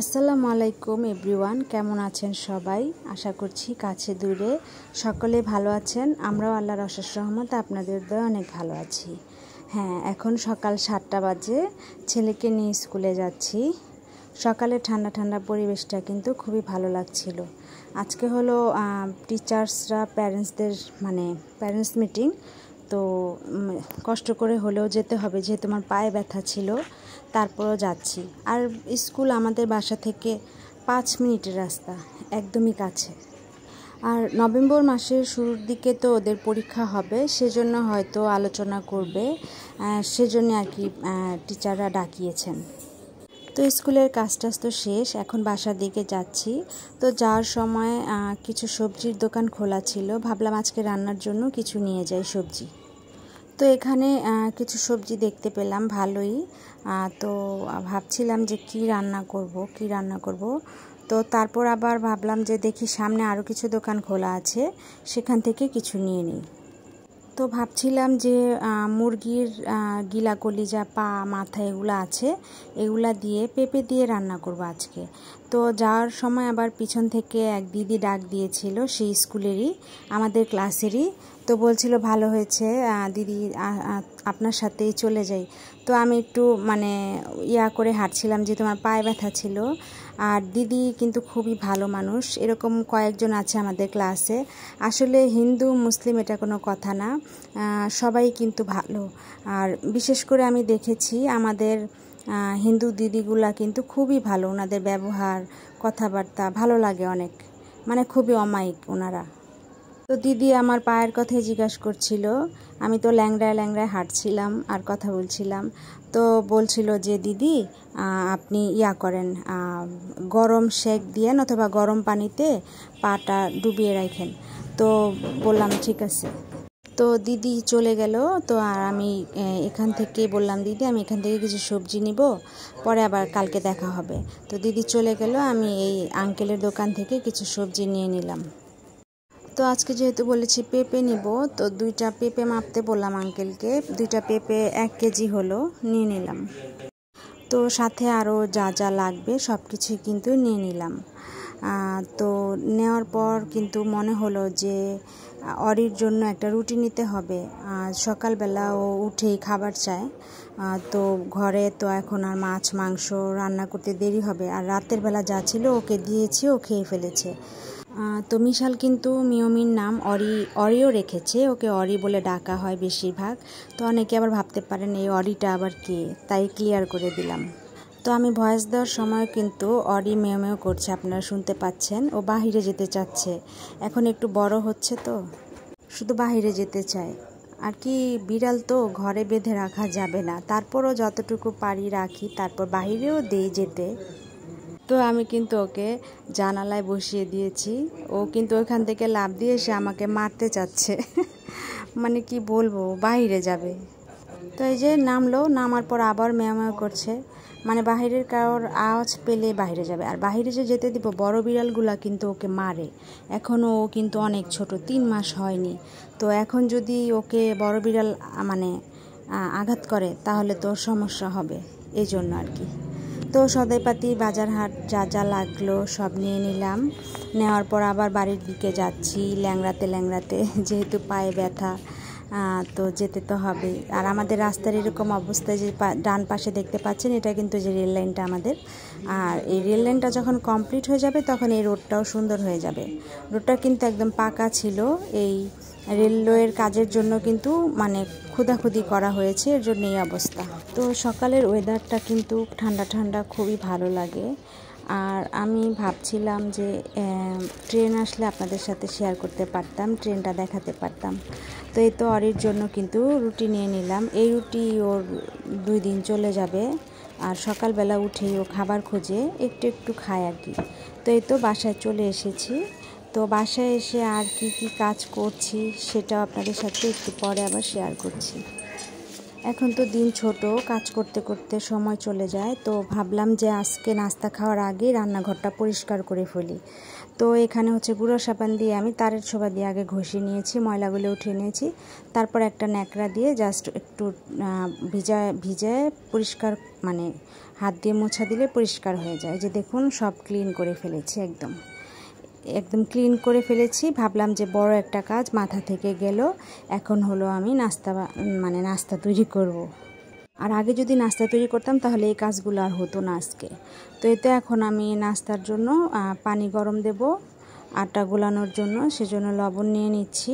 আসসালামু আলাইকুম এভরিওয়ান কেমন আছেন সবাই আশা করছি কাছে দূরে সকলে ভালো আছেন আমরাও আল্লাহর অশেষ রহমত আপনাদের দয়ে অনেক ভালো আছি হ্যাঁ এখন সকাল সাতটা বাজে ছেলেকে নিয়ে স্কুলে যাচ্ছি সকালে ঠান্ডা ঠান্ডা পরিবেশটা কিন্তু খুবই ভালো লাগছিল আজকে হলো টিচার্সরা প্যারেন্টসদের মানে প্যারেন্টস মিটিং তো কষ্ট করে হলেও যেতে হবে যেহেতু আমার পায়ে ব্যথা ছিল তারপরও যাচ্ছি আর স্কুল আমাদের বাসা থেকে পাঁচ মিনিটের রাস্তা একদমই কাছে আর নভেম্বর মাসের শুরুর দিকে তো ওদের পরীক্ষা হবে সেজন্য হয়তো আলোচনা করবে সেজন্য আর কি টিচাররা ডাকিয়েছেন তো স্কুলের কাজ টাজ তো শেষ এখন বাসার দিকে যাচ্ছি তো যাওয়ার সময় কিছু সবজির দোকান খোলা ছিল ভাবলাম আজকে রান্নার জন্য কিছু নিয়ে যাই সবজি তো এখানে কিছু সবজি দেখতে পেলাম ভালোই তো ভাবছিলাম যে কি রান্না করব কি রান্না করব তো তারপর আবার ভাবলাম যে দেখি সামনে আরও কিছু দোকান খোলা আছে সেখান থেকে কিছু নিয়ে নিই তো ভাবছিলাম যে মুরগির গিলা যা পা মাথা এগুলো আছে এগুলা দিয়ে পেঁপে দিয়ে রান্না করব আজকে তো যাওয়ার সময় আবার পিছন থেকে এক দিদি ডাক দিয়েছিল সেই স্কুলেরই আমাদের ক্লাসেরই তো বলছিল ভালো হয়েছে দিদি আপনার সাথেই চলে যাই তো আমি একটু মানে ইয়া করে হাঁটছিলাম যে তোমার পায়ে ব্যথা ছিল আর দিদি কিন্তু খুবই ভালো মানুষ এরকম কয়েকজন আছে আমাদের ক্লাসে আসলে হিন্দু মুসলিম এটা কোনো কথা না সবাই কিন্তু ভালো আর বিশেষ করে আমি দেখেছি আমাদের হিন্দু দিদিগুলা কিন্তু খুবই ভালো ওনাদের ব্যবহার কথাবার্তা ভালো লাগে অনেক মানে খুবই অমায়িক ওনারা তো দিদি আমার পায়ের কথাই জিজ্ঞাসা করছিল আমি তো ল্যাংড়ায় ল্যাংড়ায় হাঁটছিলাম আর কথা বলছিলাম তো বলছিল যে দিদি আপনি ইয়া করেন গরম শেক দিয়েন অথবা গরম পানিতে পাটা ডুবিয়ে রাখেন তো বললাম ঠিক আছে তো দিদি চলে গেল তো আর আমি এখান থেকে বললাম দিদি আমি এখান থেকে কিছু সবজি নিব পরে আবার কালকে দেখা হবে তো দিদি চলে গেল আমি এই আঙ্কেলের দোকান থেকে কিছু সবজি নিয়ে নিলাম তো আজকে যেহেতু বলেছি পেঁপে নিব তো দুইটা পেঁপে মাপতে বললাম আঙ্কেলকে দুইটা পেঁপে এক কেজি হলো নিয়ে নিলাম তো সাথে আরও যা যা লাগবে সব কিছুই কিন্তু নিয়ে নিলাম তো নেওয়ার পর কিন্তু মনে হলো যে অরির জন্য একটা রুটি নিতে হবে আর সকালবেলা ও উঠেই খাবার চায় তো ঘরে তো এখন আর মাছ মাংস রান্না করতে দেরি হবে আর রাতের বেলা যা ছিল ওকে দিয়েছি ও খেয়ে ফেলেছে তো মিশাল কিন্তু মিয়মির নাম অরি অরিও রেখেছে ওকে অরি বলে ডাকা হয় বেশিরভাগ তো অনেকে আবার ভাবতে পারেন এই অরিটা আবার কে তাই ক্লিয়ার করে দিলাম তো আমি ভয়েস দেওয়ার সময় কিন্তু অরি মেয়মেও করছে আপনারা শুনতে পাচ্ছেন ও বাহিরে যেতে চাচ্ছে এখন একটু বড় হচ্ছে তো শুধু বাহিরে যেতে চায় আর কি বিড়াল তো ঘরে বেঁধে রাখা যাবে না তারপরও যতটুকু পারি রাখি তারপর বাহিরেও দেই যেতে তো আমি কিন্তু ওকে জানালায় বসিয়ে দিয়েছি ও কিন্তু ওখান থেকে লাভ দিয়ে এসে আমাকে মারতে চাচ্ছে মানে কি বলবো বাইরে যাবে তো এই যে নামলো নামার পর আবার মেয়ামেয়া করছে মানে বাহিরের কারোর আওয়াজ পেলে বাইরে যাবে আর বাহিরে যে যেতে দিব বড় বিড়ালগুলা কিন্তু ওকে মারে এখনও ও কিন্তু অনেক ছোট তিন মাস হয়নি তো এখন যদি ওকে বড় বিড়াল মানে আঘাত করে তাহলে তো সমস্যা হবে এই জন্য আর কি তো সদাইপাতি বাজার হাট যা যা লাগলো সব নিয়ে নিলাম নেওয়ার পর আবার বাড়ির দিকে যাচ্ছি ল্যাংড়াতে ল্যাংড়াতে যেহেতু পায়ে ব্যথা তো যেতে তো হবে আর আমাদের রাস্তার এরকম অবস্থায় যে ডান পাশে দেখতে পাচ্ছেন এটা কিন্তু যে রেল লাইনটা আমাদের আর এই রেল লাইনটা যখন কমপ্লিট হয়ে যাবে তখন এই রোডটাও সুন্দর হয়ে যাবে রোডটা কিন্তু একদম পাকা ছিল এই রেলওয়ের কাজের জন্য কিন্তু মানে ক্ষুদাখুদি করা হয়েছে এর জন্য এই অবস্থা তো সকালের ওয়েদারটা কিন্তু ঠান্ডা ঠান্ডা খুবই ভালো লাগে আর আমি ভাবছিলাম যে ট্রেন আসলে আপনাদের সাথে শেয়ার করতে পারতাম ট্রেনটা দেখাতে পারতাম তো এই তো অরির জন্য কিন্তু রুটি নিয়ে নিলাম এই রুটি ওর দুই দিন চলে যাবে আর সকালবেলা উঠেই ও খাবার খুঁজে একটু একটু খায় আর কি তো এই তো বাসায় চলে এসেছি তো বাসায় এসে আর কি কি কাজ করছি সেটা আপনাদের সাথে একটু পরে আবার শেয়ার করছি এখন তো দিন ছোট কাজ করতে করতে সময় চলে যায় তো ভাবলাম যে আজকে নাস্তা খাওয়ার আগে রান্নাঘরটা পরিষ্কার করে ফেলি তো এখানে হচ্ছে গুঁড়ো সাবান দিয়ে আমি তারের ছোবা দিয়ে আগে ঘষে নিয়েছি ময়লাগুলো উঠিয়ে নিয়েছি তারপর একটা ন্যাকড়া দিয়ে জাস্ট একটু ভিজা ভিজে পরিষ্কার মানে হাত দিয়ে মোছা দিলে পরিষ্কার হয়ে যায় যে দেখুন সব ক্লিন করে ফেলেছি একদম একদম ক্লিন করে ফেলেছি ভাবলাম যে বড় একটা কাজ মাথা থেকে গেল এখন হলো আমি নাস্তা মানে নাস্তা তৈরি করব। আর আগে যদি নাস্তা তৈরি করতাম তাহলে এই কাজগুলো আর হতো না আজকে তো এতে এখন আমি নাস্তার জন্য পানি গরম দেবো আটা গোলানোর জন্য সেজন্য লবণ নিয়ে নিচ্ছি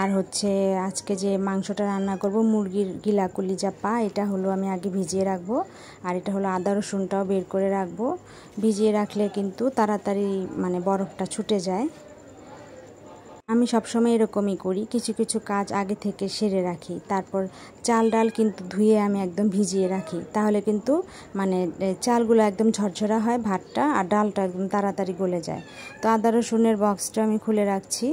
আর হচ্ছে আজকে যে মাংসটা রান্না করব মুরগির গিলাকুলি পা এটা হলো আমি আগে ভিজিয়ে রাখবো আর এটা হলো আদা রসুনটাও বের করে রাখবো ভিজিয়ে রাখলে কিন্তু তাড়াতাড়ি মানে বরফটা ছুটে যায় আমি সবসময় এরকমই করি কিছু কিছু কাজ আগে থেকে সেরে রাখি তারপর চাল ডাল কিন্তু ধুয়ে আমি একদম ভিজিয়ে রাখি তাহলে কিন্তু মানে চালগুলো একদম ঝরঝরা হয় ভাতটা আর ডালটা একদম তাড়াতাড়ি গলে যায় তো আদা রসুনের বক্সটা আমি খুলে রাখছি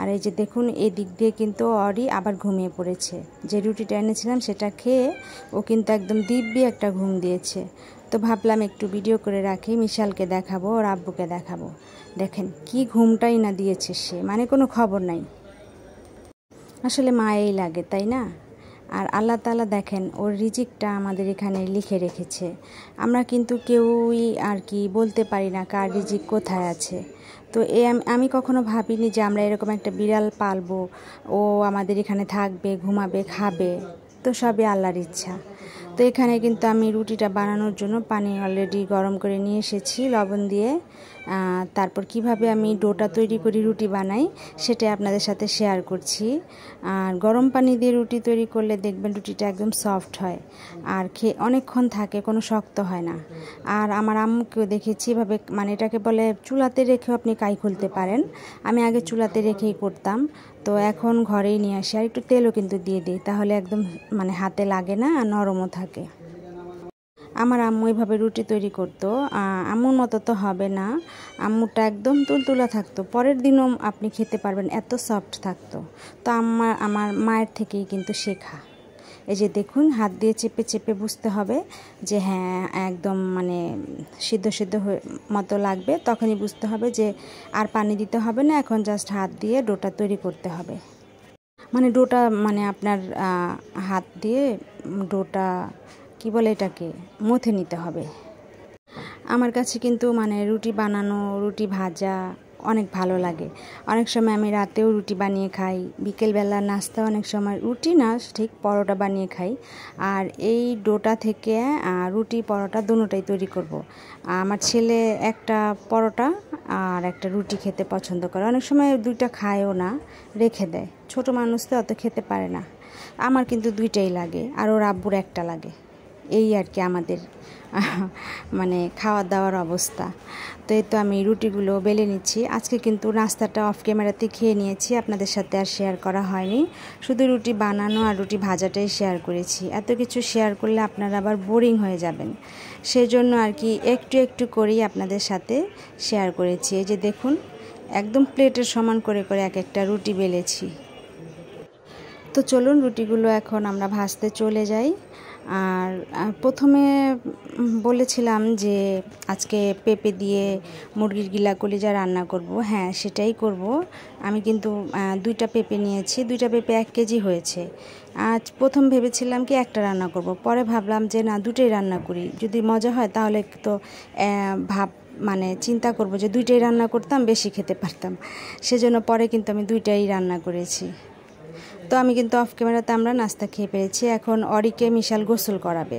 আর এই যে দেখুন এই দিক দিয়ে কিন্তু অরি আবার ঘুমিয়ে পড়েছে যে রুটিটা এনেছিলাম সেটা খেয়ে ও কিন্তু একদম দিব্যি একটা ঘুম দিয়েছে তো ভাবলাম একটু ভিডিও করে রাখি মিশালকে দেখাবো ওর আব্বুকে দেখাবো দেখেন কি ঘুমটাই না দিয়েছে সে মানে কোনো খবর নাই আসলে মায়েই লাগে তাই না আর আল্লাহ তালা দেখেন ওর রিজিকটা আমাদের এখানে লিখে রেখেছে আমরা কিন্তু কেউই আর কি বলতে পারি না কার রিজিক কোথায় আছে তো এ আমি কখনো ভাবিনি যে আমরা এরকম একটা বিড়াল পালবো ও আমাদের এখানে থাকবে ঘুমাবে খাবে তো সবই আল্লাহর ইচ্ছা তো এখানে কিন্তু আমি রুটিটা বানানোর জন্য পানি অলরেডি গরম করে নিয়ে এসেছি লবণ দিয়ে তারপর কিভাবে আমি ডোটা তৈরি করি রুটি বানাই সেটা আপনাদের সাথে শেয়ার করছি আর গরম পানি দিয়ে রুটি তৈরি করলে দেখবেন রুটিটা একদম সফট হয় আর খেয়ে অনেকক্ষণ থাকে কোনো শক্ত হয় না আর আমার আম্মুকেও দেখেছি এভাবে মানে এটাকে বলে চুলাতে রেখেও আপনি কাই খুলতে পারেন আমি আগে চুলাতে রেখেই করতাম তো এখন ঘরেই নিয়ে আসি আর একটু তেলও কিন্তু দিয়ে দিই তাহলে একদম মানে হাতে লাগে না আর নরমও থাকে আমার আম্মু এভাবে রুটি তৈরি করতো আম্মুর মতো তো হবে না আম্মুটা একদম তুলতুলা থাকতো পরের দিনও আপনি খেতে পারবেন এত সফট থাকতো তো আমার আমার মায়ের থেকেই কিন্তু শেখা এই যে দেখুন হাত দিয়ে চেপে চেপে বুঝতে হবে যে হ্যাঁ একদম মানে সিদ্ধ সিদ্ধ মতো লাগবে তখনই বুঝতে হবে যে আর পানি দিতে হবে না এখন জাস্ট হাত দিয়ে ডোটা তৈরি করতে হবে মানে ডোটা মানে আপনার হাত দিয়ে ডোটা কি বলে এটাকে মুথে নিতে হবে আমার কাছে কিন্তু মানে রুটি বানানো রুটি ভাজা অনেক ভালো লাগে অনেক সময় আমি রাতেও রুটি বানিয়ে খাই বিকেলবেলা নাস্তা অনেক সময় রুটি না ঠিক পরোটা বানিয়ে খাই আর এই ডোটা থেকে রুটি পরোটা দুটোটাই তৈরি করব। আমার ছেলে একটা পরোটা আর একটা রুটি খেতে পছন্দ করে অনেক সময় দুইটা খায়ও না রেখে দেয় ছোট মানুষ তো অত খেতে পারে না আমার কিন্তু দুইটাই লাগে আর ওর আব্বুর একটা লাগে এই আর কি আমাদের মানে খাওয়া দাওয়ার অবস্থা তো এই তো আমি রুটিগুলো বেলে নিচ্ছি আজকে কিন্তু নাস্তাটা অফ ক্যামেরাতে খেয়ে নিয়েছি আপনাদের সাথে আর শেয়ার করা হয়নি শুধু রুটি বানানো আর রুটি ভাজাটাই শেয়ার করেছি এত কিছু শেয়ার করলে আপনারা আবার বোরিং হয়ে যাবেন সেজন্য আর কি একটু একটু করেই আপনাদের সাথে শেয়ার করেছি এই যে দেখুন একদম প্লেটের সমান করে করে এক একটা রুটি বেলেছি তো চলুন রুটিগুলো এখন আমরা ভাজতে চলে যাই আর প্রথমে বলেছিলাম যে আজকে পেঁপে দিয়ে মুরগির গিলা কলিজা রান্না করব হ্যাঁ সেটাই করব আমি কিন্তু দুইটা পেঁপে নিয়েছি দুইটা পেঁপে এক কেজি হয়েছে আজ প্রথম ভেবেছিলাম কি একটা রান্না করব পরে ভাবলাম যে না দুটোই রান্না করি যদি মজা হয় তাহলে তো ভাব মানে চিন্তা করব যে দুইটাই রান্না করতাম বেশি খেতে পারতাম সেজন্য পরে কিন্তু আমি দুইটাই রান্না করেছি তো আমি কিন্তু অফ ক্যামেরাতে আমরা নাস্তা খেয়ে পেরেছি এখন অরিকে মিশাল গোসল করাবে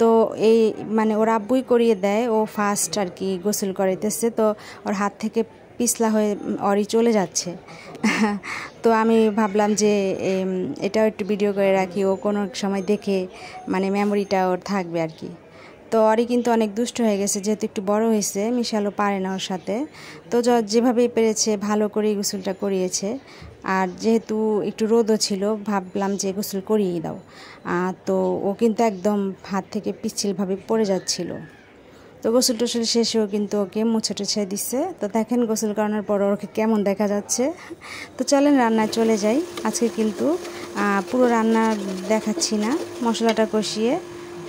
তো এই মানে ওর আব্বুই করিয়ে দেয় ও ফার্স্ট আর কি গোসল করাইতেছে তো ওর হাত থেকে পিছলা হয়ে অরি চলে যাচ্ছে তো আমি ভাবলাম যে এটাও একটু ভিডিও করে রাখি ও কোনো সময় দেখে মানে মেমোরিটা ওর থাকবে আর কি তো অরি কিন্তু অনেক দুষ্ট হয়ে গেছে যেহেতু একটু বড় হয়েছে মিশালও পারে না ওর সাথে তো যেভাবেই পেরেছে ভালো করে গোসলটা করিয়েছে আর যেহেতু একটু রোদও ছিল ভাবলাম যে গোসল করিয়ে দাও তো ও কিন্তু একদম হাত থেকে পিচ্ছিলভাবে পড়ে যাচ্ছিল তো গোসল টোসল শেষেও কিন্তু ওকে মুছে টুছে দিচ্ছে তো দেখেন গোসল করানোর পর ওকে কেমন দেখা যাচ্ছে তো চলেন রান্নায় চলে যাই আজকে কিন্তু পুরো রান্না দেখাচ্ছি না মশলাটা কষিয়ে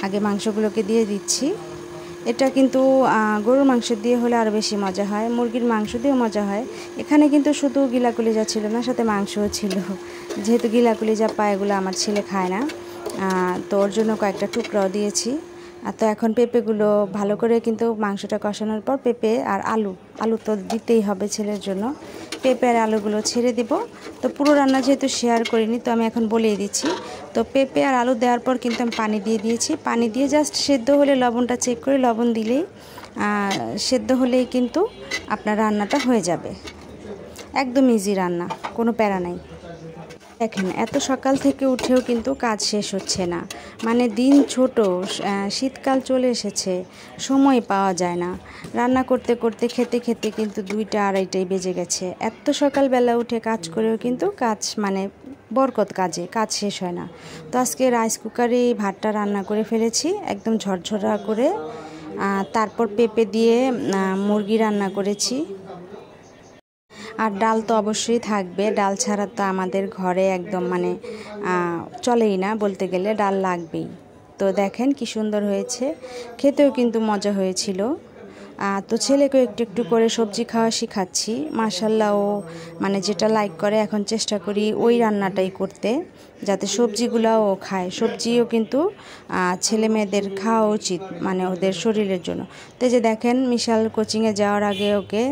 আগে মাংসগুলোকে দিয়ে দিচ্ছি এটা কিন্তু গরুর মাংস দিয়ে হলে আরও বেশি মজা হয় মুরগির মাংস দিয়েও মজা হয় এখানে কিন্তু শুধু গিলা কলিজা ছিল না সাথে মাংসও ছিল যেহেতু গিলা কলিজা পায়গুলো আমার ছেলে খায় না তো ওর জন্য কয়েকটা টুকরাও দিয়েছি আর তো এখন পেঁপেগুলো ভালো করে কিন্তু মাংসটা কষানোর পর পেঁপে আর আলু আলু তো দিতেই হবে ছেলের জন্য পেঁপে আর আলুগুলো ছেড়ে দিব তো পুরো রান্না যেহেতু শেয়ার করিনি তো আমি এখন বলেই দিচ্ছি তো পেঁপে আর আলু দেওয়ার পর কিন্তু আমি পানি দিয়ে দিয়েছি পানি দিয়ে জাস্ট সেদ্ধ হলে লবণটা চেক করে লবণ দিলেই সেদ্ধ হলেই কিন্তু আপনার রান্নাটা হয়ে যাবে একদম ইজি রান্না কোনো প্যারা নাই দেখেন এত সকাল থেকে উঠেও কিন্তু কাজ শেষ হচ্ছে না মানে দিন ছোট শীতকাল চলে এসেছে সময় পাওয়া যায় না রান্না করতে করতে খেতে খেতে কিন্তু দুইটা আড়াইটাই বেজে গেছে এত সকালবেলা উঠে কাজ করেও কিন্তু কাজ মানে বরকত কাজে কাজ শেষ হয় না তো আজকে রাইস কুকারে ভাতটা রান্না করে ফেলেছি একদম ঝরঝরা করে তারপর পেঁপে দিয়ে মুরগি রান্না করেছি আর ডাল তো অবশ্যই থাকবে ডাল ছাড়া তো আমাদের ঘরে একদম মানে চলেই না বলতে গেলে ডাল লাগবেই তো দেখেন কি সুন্দর হয়েছে খেতেও কিন্তু মজা হয়েছিল তো ছেলেকেও একটু একটু করে সবজি খাওয়া শিখাচ্ছি মাসাল্লাহ ও মানে যেটা লাইক করে এখন চেষ্টা করি ওই রান্নাটাই করতে যাতে সবজিগুলাও ও খায় সবজিও কিন্তু ছেলে মেয়েদের খাওয়া উচিত মানে ওদের শরীরের জন্য তো যে দেখেন মিশাল কোচিংয়ে যাওয়ার আগে ওকে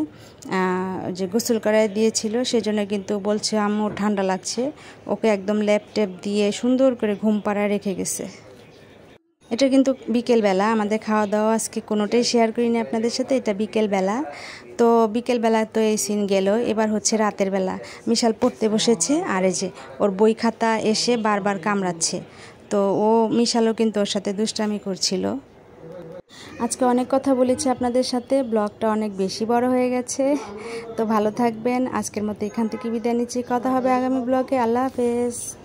যে গোসল করায় দিয়েছিল সেজন্য কিন্তু বলছে আম্মু ঠান্ডা লাগছে ওকে একদম ল্যাপ দিয়ে সুন্দর করে ঘুম পাড়ায় রেখে গেছে এটা কিন্তু বিকেলবেলা আমাদের খাওয়া দাওয়া আজকে কোনোটাই শেয়ার করিনি আপনাদের সাথে এটা বিকেলবেলা তো বিকেলবেলা তো এই সিন গেল এবার হচ্ছে রাতের বেলা মিশাল পড়তে বসেছে আর এই যে ওর বই খাতা এসে বারবার কামড়াচ্ছে তো ও মিশালও কিন্তু ওর সাথে দুষ্টামি করছিল আজকে অনেক কথা বলেছি আপনাদের সাথে ব্লগটা অনেক বেশি বড় হয়ে গেছে তো ভালো থাকবেন আজকের মতো এখান থেকে বিদায় নিচ্ছি কথা হবে আগামী ব্লগে আল্লাহ হাফেজ